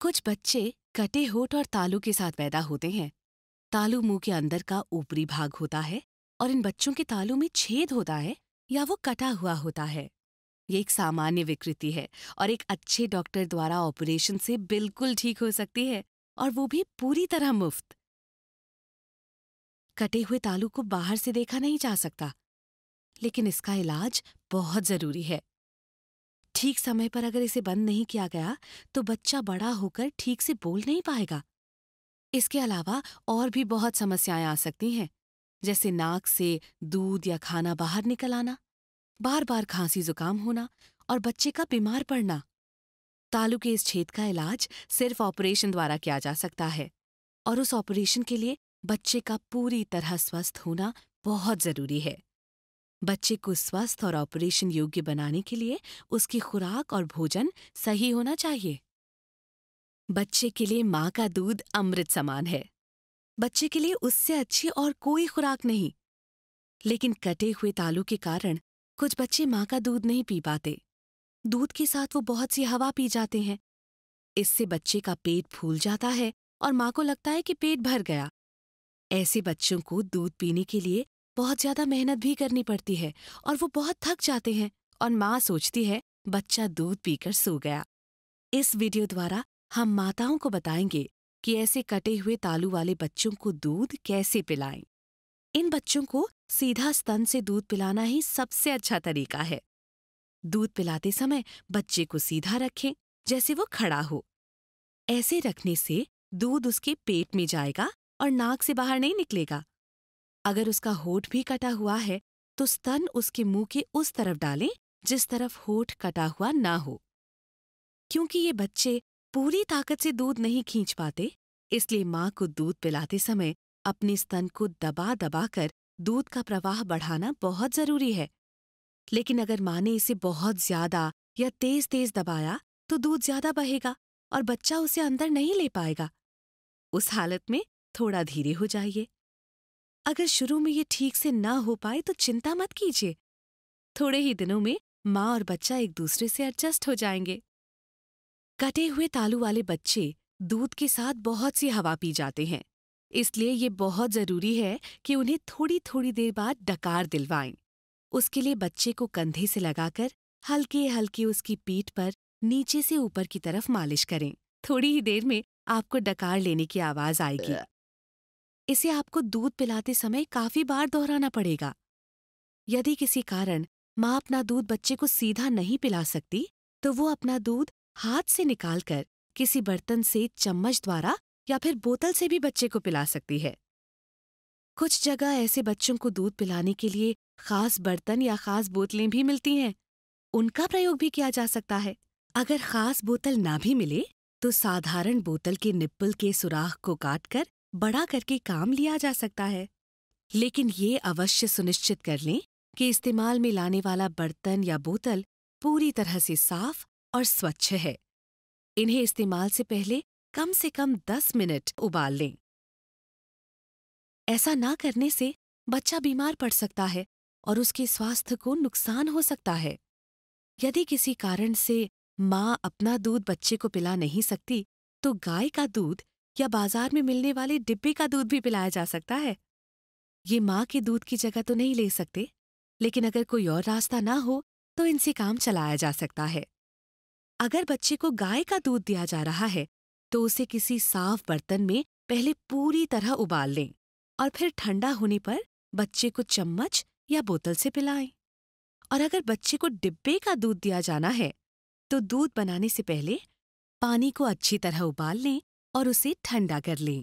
कुछ बच्चे कटे होठ और तालू के साथ पैदा होते हैं तालू मुंह के अंदर का ऊपरी भाग होता है और इन बच्चों के तालू में छेद होता है या वो कटा हुआ होता है ये एक सामान्य विकृति है और एक अच्छे डॉक्टर द्वारा ऑपरेशन से बिल्कुल ठीक हो सकती है और वो भी पूरी तरह मुफ्त कटे हुए तालू को बाहर से देखा नहीं जा सकता लेकिन इसका इलाज बहुत जरूरी है ठीक समय पर अगर इसे बंद नहीं किया गया तो बच्चा बड़ा होकर ठीक से बोल नहीं पाएगा इसके अलावा और भी बहुत समस्याएं आ सकती हैं जैसे नाक से दूध या खाना बाहर निकल आना बार बार खांसी जुकाम होना और बच्चे का बीमार पड़ना तालू के इस छेद का इलाज सिर्फ ऑपरेशन द्वारा किया जा सकता है और उस ऑपरेशन के लिए बच्चे का पूरी तरह स्वस्थ होना बहुत जरूरी है बच्चे को स्वस्थ और ऑपरेशन योग्य बनाने के लिए उसकी खुराक और भोजन सही होना चाहिए बच्चे के लिए माँ का दूध अमृत समान है बच्चे के लिए उससे अच्छी और कोई खुराक नहीं लेकिन कटे हुए तालू के कारण कुछ बच्चे माँ का दूध नहीं पी पाते दूध के साथ वो बहुत सी हवा पी जाते हैं इससे बच्चे का पेट फूल जाता है और माँ को लगता है कि पेट भर गया ऐसे बच्चों को दूध पीने के लिए बहुत ज्यादा मेहनत भी करनी पड़ती है और वो बहुत थक जाते हैं और माँ सोचती है बच्चा दूध पीकर सो गया इस वीडियो द्वारा हम माताओं को बताएंगे कि ऐसे कटे हुए तालू वाले बच्चों को दूध कैसे पिलाएं। इन बच्चों को सीधा स्तन से दूध पिलाना ही सबसे अच्छा तरीका है दूध पिलाते समय बच्चे को सीधा रखें जैसे वो खड़ा हो ऐसे रखने से दूध उसके पेट में जाएगा और नाक से बाहर नहीं निकलेगा अगर उसका होठ भी कटा हुआ है तो स्तन उसके मुंह के उस तरफ डालें जिस तरफ होठ कटा हुआ ना हो क्योंकि ये बच्चे पूरी ताकत से दूध नहीं खींच पाते इसलिए माँ को दूध पिलाते समय अपने स्तन को दबा दबा कर दूध का प्रवाह बढ़ाना बहुत जरूरी है लेकिन अगर माँ ने इसे बहुत ज्यादा या तेज तेज दबाया तो दूध ज्यादा बहेगा और बच्चा उसे अंदर नहीं ले पाएगा उस हालत में थोड़ा धीरे हो जाइए अगर शुरू में ये ठीक से ना हो पाए तो चिंता मत कीजिए थोड़े ही दिनों में माँ और बच्चा एक दूसरे से एडजस्ट हो जाएंगे कटे हुए तालू वाले बच्चे दूध के साथ बहुत सी हवा पी जाते हैं इसलिए ये बहुत जरूरी है कि उन्हें थोड़ी थोड़ी देर बाद डकार दिलवाएं उसके लिए बच्चे को कंधे से लगाकर हल्के हल्के उसकी पीठ पर नीचे से ऊपर की तरफ मालिश करें थोड़ी ही देर में आपको डकार लेने की आवाज आएगी इसे आपको दूध पिलाते समय काफी बार दोहराना पड़ेगा यदि किसी कारण माँ अपना दूध बच्चे को सीधा नहीं पिला सकती तो वो अपना दूध हाथ से निकालकर किसी बर्तन से चम्मच द्वारा या फिर बोतल से भी बच्चे को पिला सकती है कुछ जगह ऐसे बच्चों को दूध पिलाने के लिए खास बर्तन या खास बोतलें भी मिलती हैं उनका प्रयोग भी किया जा सकता है अगर खास बोतल ना भी मिले तो साधारण बोतल के निप्पल के सुराख को काटकर बड़ा करके काम लिया जा सकता है लेकिन ये अवश्य सुनिश्चित कर लें कि इस्तेमाल में लाने वाला बर्तन या बोतल पूरी तरह से साफ और स्वच्छ है इन्हें इस्तेमाल से पहले कम से कम दस मिनट उबाल लें ऐसा ना करने से बच्चा बीमार पड़ सकता है और उसके स्वास्थ्य को नुकसान हो सकता है यदि किसी कारण से माँ अपना दूध बच्चे को पिला नहीं सकती तो गाय का दूध या बाजार में मिलने वाले डिब्बे का दूध भी पिलाया जा सकता है ये माँ के दूध की जगह तो नहीं ले सकते लेकिन अगर कोई और रास्ता ना हो तो इनसे काम चलाया जा सकता है अगर बच्चे को गाय का दूध दिया जा रहा है तो उसे किसी साफ बर्तन में पहले पूरी तरह उबाल लें और फिर ठंडा होने पर बच्चे को चम्मच या बोतल से पिलाएं और अगर बच्चे को डिब्बे का दूध दिया जाना है तो दूध बनाने से पहले पानी को अच्छी तरह उबाल लें और उसे ठंडा कर लें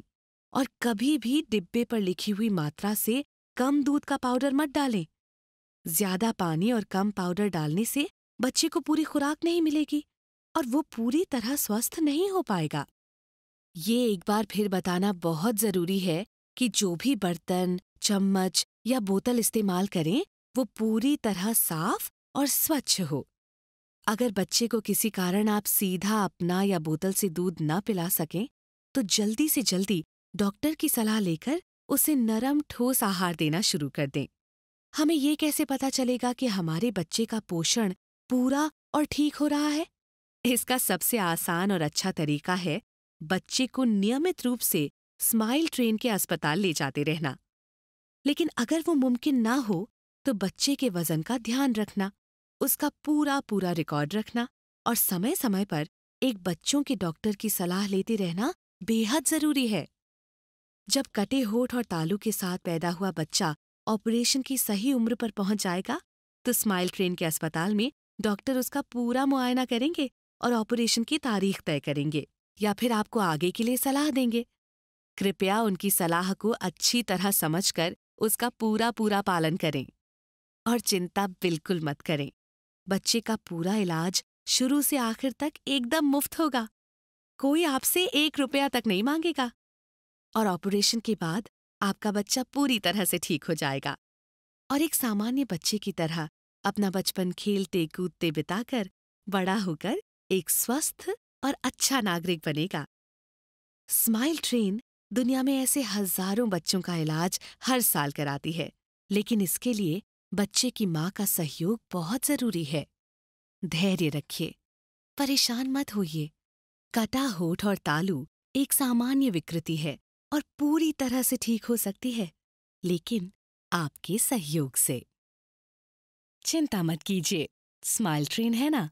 और कभी भी डिब्बे पर लिखी हुई मात्रा से कम दूध का पाउडर मत डालें ज्यादा पानी और कम पाउडर डालने से बच्चे को पूरी खुराक नहीं मिलेगी और वो पूरी तरह स्वस्थ नहीं हो पाएगा ये एक बार फिर बताना बहुत जरूरी है कि जो भी बर्तन चम्मच या बोतल इस्तेमाल करें वो पूरी तरह साफ और स्वच्छ हो अगर बच्चे को किसी कारण आप सीधा अपना या बोतल से दूध न पिला सकें तो जल्दी से जल्दी डॉक्टर की सलाह लेकर उसे नरम ठोस आहार देना शुरू कर दें हमें ये कैसे पता चलेगा कि हमारे बच्चे का पोषण पूरा और ठीक हो रहा है इसका सबसे आसान और अच्छा तरीका है बच्चे को नियमित रूप से स्माइल ट्रेन के अस्पताल ले जाते रहना लेकिन अगर वो मुमकिन ना हो तो बच्चे के वजन का ध्यान रखना उसका पूरा पूरा रिकॉर्ड रखना और समय समय पर एक बच्चों के डॉक्टर की सलाह लेते रहना बेहद जरूरी है जब कटे होठ और तालू के साथ पैदा हुआ बच्चा ऑपरेशन की सही उम्र पर पहुंच जाएगा तो स्माइल ट्रेन के अस्पताल में डॉक्टर उसका पूरा मुआयना करेंगे और ऑपरेशन की तारीख तय करेंगे या फिर आपको आगे के लिए सलाह देंगे कृपया उनकी सलाह को अच्छी तरह समझकर उसका पूरा पूरा पालन करें और चिंता बिल्कुल मत करें बच्चे का पूरा इलाज शुरू से आखिर तक एकदम मुफ्त होगा कोई आपसे एक रुपया तक नहीं मांगेगा और ऑपरेशन के बाद आपका बच्चा पूरी तरह से ठीक हो जाएगा और एक सामान्य बच्चे की तरह अपना बचपन खेलते कूदते बिताकर बड़ा होकर एक स्वस्थ और अच्छा नागरिक बनेगा स्माइल ट्रेन दुनिया में ऐसे हजारों बच्चों का इलाज हर साल कराती है लेकिन इसके लिए बच्चे की माँ का सहयोग बहुत जरूरी है धैर्य रखिए परेशान मत होइए कटा होठ और तालू एक सामान्य विकृति है और पूरी तरह से ठीक हो सकती है लेकिन आपके सहयोग से चिंता मत कीजिए स्माइल ट्रेन है ना